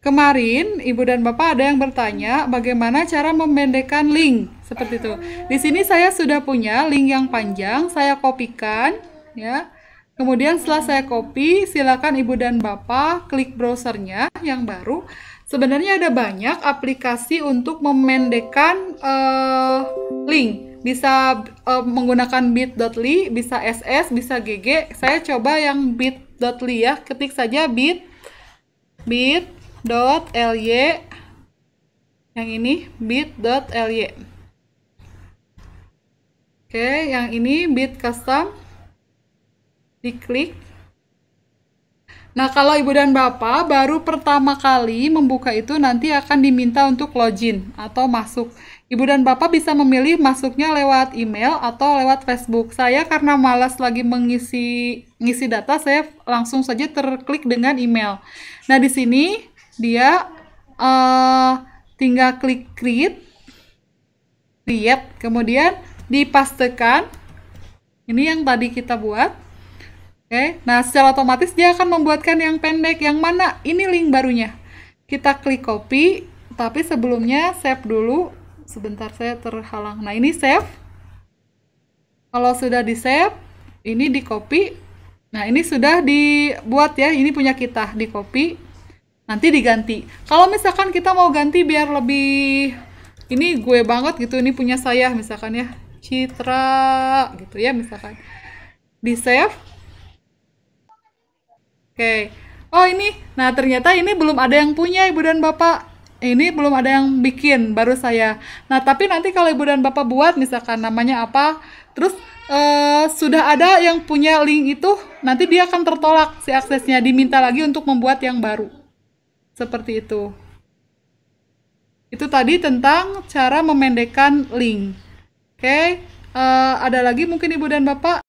Kemarin ibu dan bapak ada yang bertanya bagaimana cara memendekkan link seperti itu. Di sini saya sudah punya link yang panjang, saya kopikan ya. Kemudian setelah saya copy, silakan ibu dan bapak klik browsernya yang baru. Sebenarnya ada banyak aplikasi untuk memendekkan uh, eh, link. Bisa uh, menggunakan bit.ly, bisa SS, bisa GG. Saya coba yang bit.ly ya, ketik saja bit bit.ly yang ini bit.ly oke yang ini bit custom diklik Nah, kalau ibu dan bapak baru pertama kali membuka itu nanti akan diminta untuk login atau masuk. Ibu dan bapak bisa memilih masuknya lewat email atau lewat Facebook. Saya karena malas lagi mengisi ngisi data, saya langsung saja terklik dengan email. Nah, di sini dia uh, tinggal klik create, create, kemudian dipastikan ini yang tadi kita buat. Oke, nah secara otomatis dia akan membuatkan yang pendek. Yang mana? Ini link barunya. Kita klik copy, tapi sebelumnya save dulu. Sebentar saya terhalang. Nah ini save. Kalau sudah di save, ini di copy. Nah ini sudah dibuat ya, ini punya kita di copy. Nanti diganti. Kalau misalkan kita mau ganti biar lebih ini gue banget gitu, ini punya saya misalkan ya. Citra gitu ya misalkan. Di save, Oke. Oh ini, nah ternyata ini belum ada yang punya ibu dan bapak. Ini belum ada yang bikin, baru saya. Nah tapi nanti kalau ibu dan bapak buat, misalkan namanya apa, terus uh, sudah ada yang punya link itu, nanti dia akan tertolak si aksesnya, diminta lagi untuk membuat yang baru. Seperti itu. Itu tadi tentang cara memendekkan link. Oke, okay. uh, eh, ada lagi mungkin ibu dan bapak.